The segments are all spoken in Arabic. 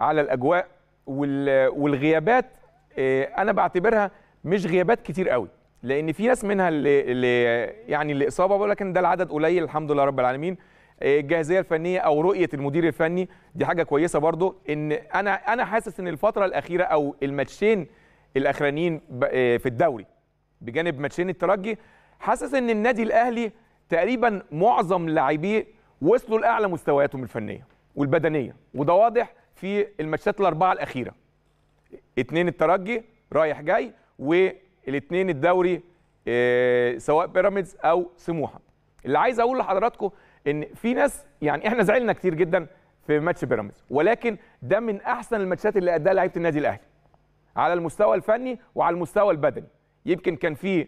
على الاجواء والغيابات آه، انا بعتبرها مش غيابات كتير قوي لان في ناس منها اللي, اللي يعني اللي اصابه ولكن ده العدد قليل الحمد لله رب العالمين آه، الجاهزيه الفنيه او رؤيه المدير الفني دي حاجه كويسه برضو ان انا انا حاسس ان الفتره الاخيره او الماتشين الاخرانيين آه، في الدوري بجانب ماتشين الترجي حاسس ان النادي الاهلي تقريبا معظم لاعبيه وصلوا لاعلى مستوياتهم الفنيه والبدنيه وده واضح في الماتشات الاربعه الاخيره اتنين الترجي رايح جاي والاتنين الدوري آه، سواء بيراميدز او سموحه اللي عايز اقول لحضراتكم ان في ناس يعني احنا زعلنا كتير جدا في ماتش بيراميدز ولكن ده من احسن الماتشات اللي اداها لعيبه النادي الاهلي على المستوى الفني وعلى المستوى البدني يمكن كان في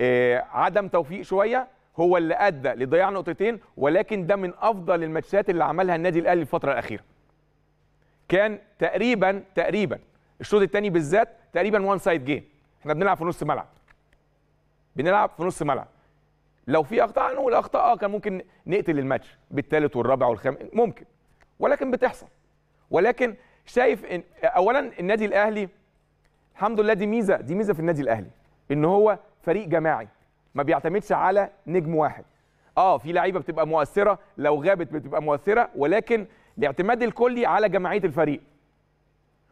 آه، عدم توفيق شويه هو اللي ادى لضياع نقطتين ولكن ده من افضل الماتشات اللي عملها النادي الاهلي الفتره الاخيره كان تقريبا تقريبا الشوط الثاني بالذات تقريبا وان سايد جيم احنا بنلعب في نص ملعب بنلعب في نص ملعب لو في اخطاء نقول اخطاء اه كان ممكن نقتل الماتش بالثالث والرابع والخامس ممكن ولكن بتحصل ولكن شايف إن اولا النادي الاهلي الحمد لله دي ميزه دي ميزه في النادي الاهلي ان هو فريق جماعي ما بيعتمدش على نجم واحد اه في لعيبه بتبقى مؤثره لو غابت بتبقى مؤثره ولكن الاعتماد الكلي على جماعيه الفريق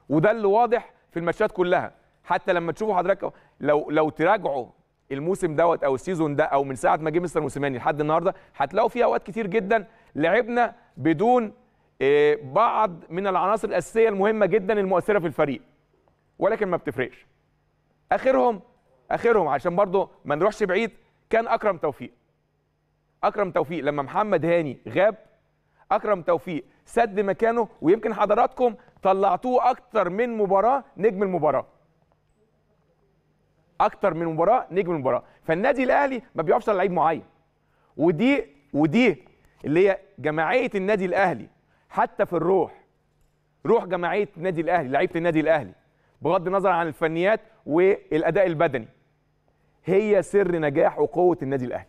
وده اللي واضح في الماتشات كلها حتى لما تشوفوا حضرتك لو لو تراجعوا الموسم دوت او السيزون ده او من ساعه ما جه مستر موسيماني لحد النهارده هتلاقوا في اوقات كتير جدا لعبنا بدون آه، بعض من العناصر الاساسيه المهمه جدا المؤثره في الفريق ولكن ما بتفرقش اخرهم اخرهم عشان برضه ما نروحش بعيد كان اكرم توفيق اكرم توفيق لما محمد هاني غاب اكرم توفيق سد مكانه ويمكن حضراتكم طلعتوه اكتر من مباراه نجم المباراه اكتر من مباراه نجم المباراه فالنادي الاهلي ما بيعرفش على لعيب معين ودي ودي اللي هي جماعيه النادي الاهلي حتى في الروح روح جماعيه النادي الاهلي لعيبه النادي الاهلي بغض النظر عن الفنيات والاداء البدني هي سر نجاح وقوه النادي الاهلي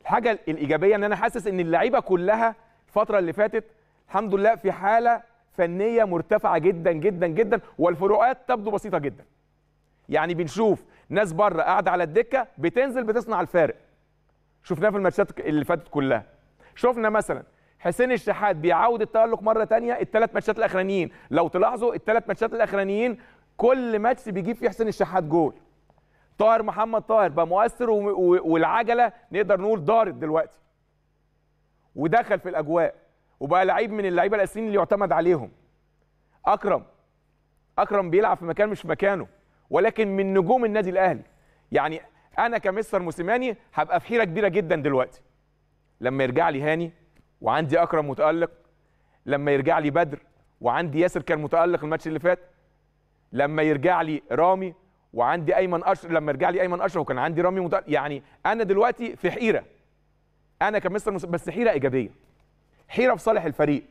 الحاجه الايجابيه ان انا حاسس ان اللعيبه كلها الفتره اللي فاتت الحمد لله في حاله فنيه مرتفعه جدا جدا جدا والفروقات تبدو بسيطه جدا يعني بنشوف ناس بره قاعده على الدكه بتنزل بتصنع الفارق شفناه في الماتشات اللي فاتت كلها شفنا مثلا حسين الشحات بيعاود التألق مرة تانية الثلاث ماتشات الأخرانيين لو تلاحظوا الثلاث ماتشات الأخرانيين كل ماتش بيجيب فيه حسين الشحات جول طاهر محمد طاهر بقى مؤثر والعجلة نقدر نقول دارت دلوقتي ودخل في الاجواء وبقى لعيب من اللعيبه الاساسيين اللي يعتمد عليهم اكرم اكرم بيلعب في مكان مش مكانه ولكن من نجوم النادي الاهلي يعني انا كمستر موسيماني هبقى في حيره كبيره جدا دلوقتي لما يرجع لي هاني وعندي اكرم متالق لما يرجع لي بدر وعندي ياسر كان متالق الماتش اللي فات لما يرجع لي رامي وعندي ايمن اشرف لما يرجع لي ايمن اشرف وكان عندي رامي متالق يعني انا دلوقتي في حيره انا كمستر بس حيره ايجابيه حيره في صالح الفريق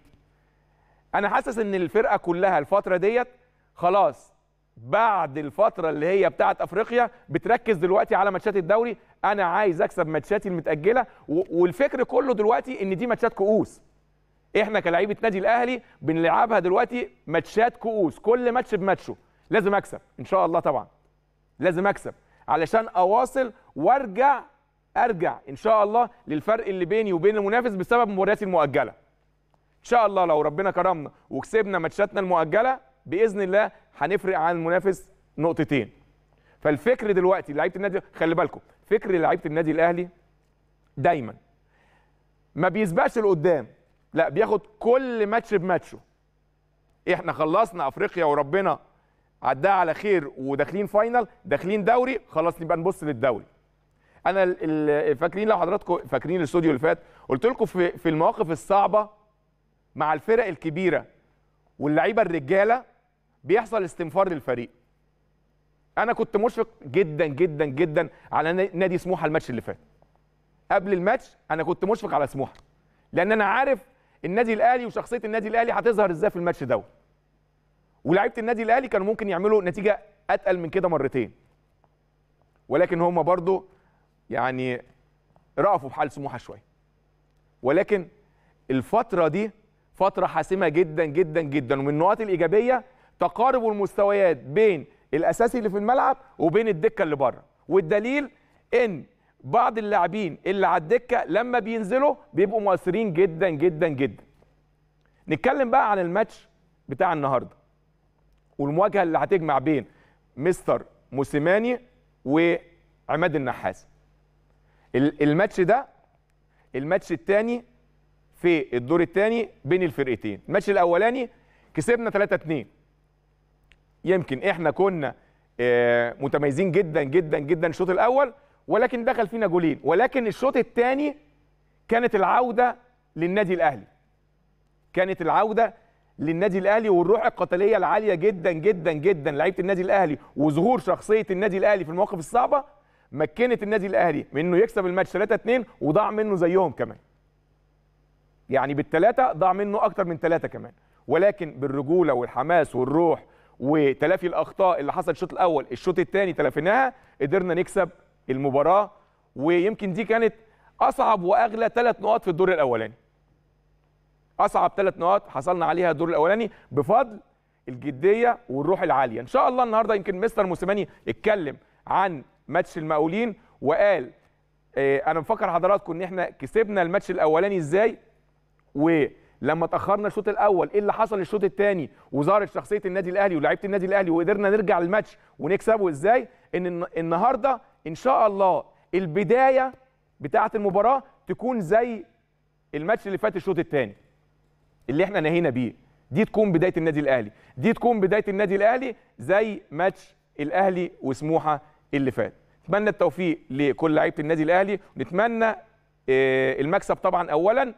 انا حاسس ان الفرقه كلها الفتره ديت خلاص بعد الفتره اللي هي بتاعه افريقيا بتركز دلوقتي على ماتشات الدوري انا عايز اكسب ماتشاتي المتاجله والفكر كله دلوقتي ان دي ماتشات كؤوس احنا كلاعيبه نادي الاهلي بنلعبها دلوقتي ماتشات كؤوس كل ماتش بماتشه لازم اكسب ان شاء الله طبعا لازم اكسب علشان اواصل وارجع ارجع ان شاء الله للفرق اللي بيني وبين المنافس بسبب مبارياتي المؤجله ان شاء الله لو ربنا كرمنا وكسبنا ماتشاتنا المؤجله باذن الله هنفرق عن المنافس نقطتين فالفكر دلوقتي لعيبه النادي خلي بالكم فكر لعيبه النادي الاهلي دايما ما بيسبقش لقدام لا بياخد كل ماتش بماتشه احنا خلصنا افريقيا وربنا عداها على خير وداخلين فاينل داخلين دوري خلاص نبقى نبص للدوري انا فاكرين لو حضراتكم فاكرين الاستوديو اللي فات قلت لكم في في المواقف الصعبه مع الفرق الكبيره واللعيبه الرجاله بيحصل استنفار للفريق انا كنت مشفق جدا جدا جدا على نادي سموحه الماتش اللي فات قبل الماتش انا كنت مشفق على سموحه لان انا عارف النادي الاهلي وشخصيه النادي الاهلي هتظهر ازاي في الماتش دوت ولاعيبه النادي الاهلي كانوا ممكن يعملوا نتيجه اتقل من كده مرتين ولكن هم برضو يعني رأفوا حال سموحه شويه ولكن الفتره دي فتره حاسمه جدا جدا جدا ومن النقاط الايجابيه تقارب المستويات بين الاساسي اللي في الملعب وبين الدكه اللي بره والدليل ان بعض اللاعبين اللي على الدكه لما بينزلوا بيبقوا مؤثرين جدا جدا جدا نتكلم بقى عن الماتش بتاع النهارده والمواجهه اللي هتجمع بين مستر موسيماني وعماد النحاس الماتش ده الماتش الثاني في الدور الثاني بين الفرقتين الماتش الاولاني كسبنا 3 2 يمكن احنا كنا آه، متميزين جدا جدا جدا الشوط الاول ولكن دخل فينا جولين ولكن الشوط الثاني كانت العوده للنادي الاهلي كانت العوده للنادي الاهلي والروح القتاليه العاليه جدا جدا جدا لعيبه النادي الاهلي وظهور شخصيه النادي الاهلي في المواقف الصعبه مكنت النادي الاهلي من انه يكسب الماتش 3 2 وضاع منه زيهم كمان يعني بالثلاثه ضاع منه اكتر من ثلاثه كمان ولكن بالرجوله والحماس والروح وتلافي الاخطاء اللي حصلت الشوط الاول الشوط الثاني تلافيناها قدرنا نكسب المباراه ويمكن دي كانت اصعب واغلى ثلاث نقاط في الدور الاولاني اصعب ثلاث نقاط حصلنا عليها الدور الاولاني بفضل الجديه والروح العاليه ان شاء الله النهارده يمكن مستر موسيماني اتكلم عن ماتش المقاولين وقال آه، انا مفكر حضراتكم ان احنا كسبنا الماتش الاولاني ازاي ولما تاخرنا الشوط الاول ايه اللي حصل الشوط الثاني وظهرت شخصيه النادي الاهلي ولاعيبه النادي الاهلي وقدرنا نرجع الماتش ونكسبه ازاي ان النهارده ان شاء الله البدايه بتاعه المباراه تكون زي الماتش اللي فات الشوط الثاني اللي احنا نهينا بيه دي تكون بدايه النادي الاهلي دي تكون بدايه النادي الاهلي زي ماتش الاهلي وسموحه اللي فات نتمنى التوفيق لكل لعيبه النادي الاهلي ونتمنى آه، المكسب طبعا اولا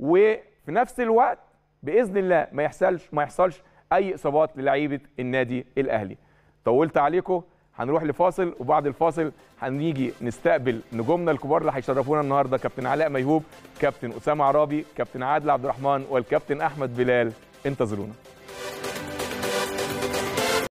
وفي نفس الوقت باذن الله ما يحصلش ما يحصلش اي اصابات للعيبه النادي الاهلي طولت عليكم هنروح لفاصل وبعد الفاصل هنيجي نستقبل نجومنا الكبار اللي هيشرفونا النهارده كابتن علاء ميهوب كابتن اسامه عرابي كابتن عادل عبد الرحمن والكابتن احمد بلال انتظرونا